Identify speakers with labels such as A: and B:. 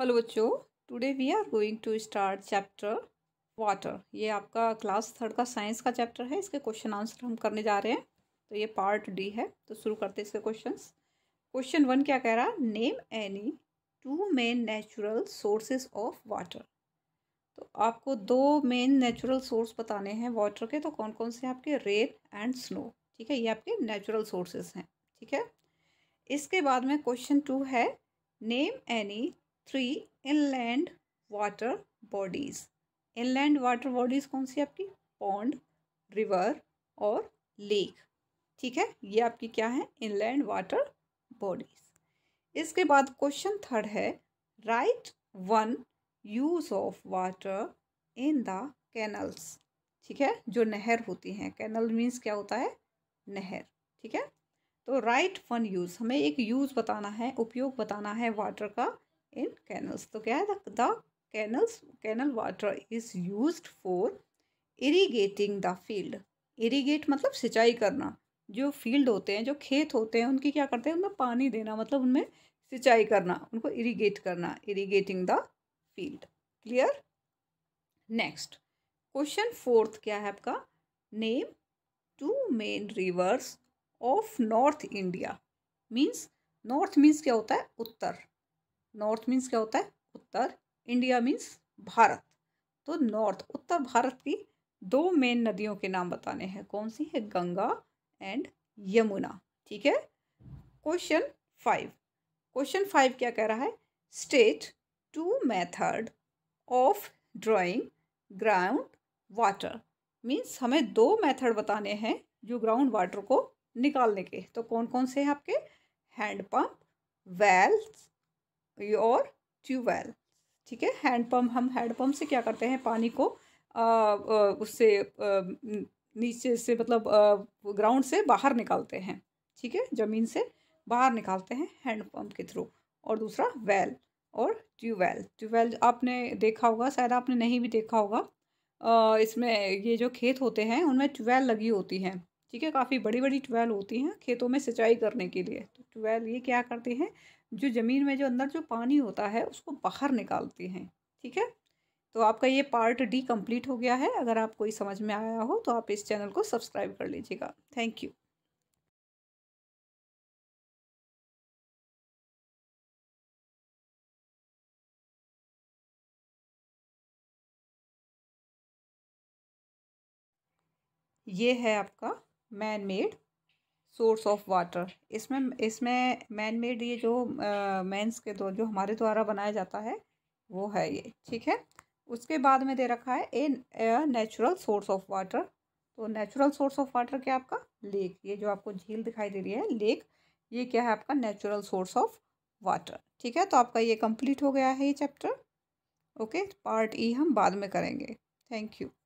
A: hello बच्चों today we are going to start chapter water ये आपका क्लास थर्ड का साइंस का चैप्टर है इसके क्वेश्चन आंसर हम करने जा रहे हैं तो ये पार्ट डी है तो शुरू करते हैं इसके क्वेश्चन क्वेश्चन वन क्या कह रहा name any two main natural sources of water तो आपको दो मेन नेचुरल सोर्स बताने हैं वाटर के तो कौन कौन से आपके रेन एंड स्नो ठीक है ये आपके नेचुरल सोर्सेज हैं ठीक है इसके बाद में क्वेश्चन टू है name any three inland water bodies inland water bodies कौन सी आपकी पौंड रिवर और लेक ठीक है ये आपकी क्या है इनलैंड वाटर बॉडीज़ इसके बाद क्वेश्चन थर्ड है write one use of water in the canals ठीक है जो नहर होती हैं कैनल मीन्स क्या होता है नहर ठीक है तो राइट वन यूज़ हमें एक यूज़ बताना है उपयोग बताना है वाटर का इन कैनल्स तो क्या है the canals canal water is use for irrigating the field irrigate मतलब सिंचाई करना जो फील्ड होते हैं जो खेत होते हैं उनकी क्या करते हैं उनमें पानी देना मतलब उनमें सिंचाई करना उनको इरीगेट करना irrigating the field clear next question fourth क्या है आपका name two main rivers of north India means north means क्या होता है उत्तर नॉर्थ मीन्स क्या होता है उत्तर इंडिया मीन्स भारत तो नॉर्थ उत्तर भारत की दो मेन नदियों के नाम बताने हैं कौन सी है गंगा एंड यमुना ठीक है क्वेश्चन फाइव क्वेश्चन फाइव क्या कह रहा है state two method of drawing ground water means हमें दो मेथड बताने हैं जो ग्राउंड वाटर को निकालने के तो कौन कौन से हैं आपके हैंडपम्प वेल्स और ट्यूबवेल ठीक है हैंडपम्प हम हैंडपम्प से क्या करते हैं पानी को आ, आ, उससे आ, नीचे से मतलब ग्राउंड से बाहर निकालते हैं ठीक है ज़मीन से बाहर निकालते हैं हैंडपम्प के थ्रू और दूसरा वेल और ट्यूबवेल ट्यूबवेल आपने देखा होगा शायद आपने नहीं भी देखा होगा इसमें ये जो खेत होते हैं उनमें ट्यूबवेल लगी होती हैं ठीक है काफ़ी बड़ी बड़ी ट्वेल होती हैं खेतों में सिंचाई करने के लिए तो ट्वेल ये क्या करते हैं जो ज़मीन में जो अंदर जो पानी होता है उसको बाहर निकालती हैं ठीक है तो आपका ये पार्ट डी कंप्लीट हो गया है अगर आप कोई समझ में आया हो तो आप इस चैनल को सब्सक्राइब कर लीजिएगा थैंक यू ये है आपका man made source of water इसमें इसमें मैन मेड ये जो मैंस के दौर जो हमारे द्वारा बनाया जाता है वो है ये ठीक है उसके बाद में दे रखा है a natural source of water तो नेचुरल सोर्स ऑफ वाटर क्या आपका लेक ये जो आपको झील दिखाई दे रही है लेक ये क्या है आपका नेचुरल सोर्स ऑफ वाटर ठीक है तो आपका ये कंप्लीट हो गया है ये चैप्टर ओके पार्ट ई हम बाद में करेंगे थैंक यू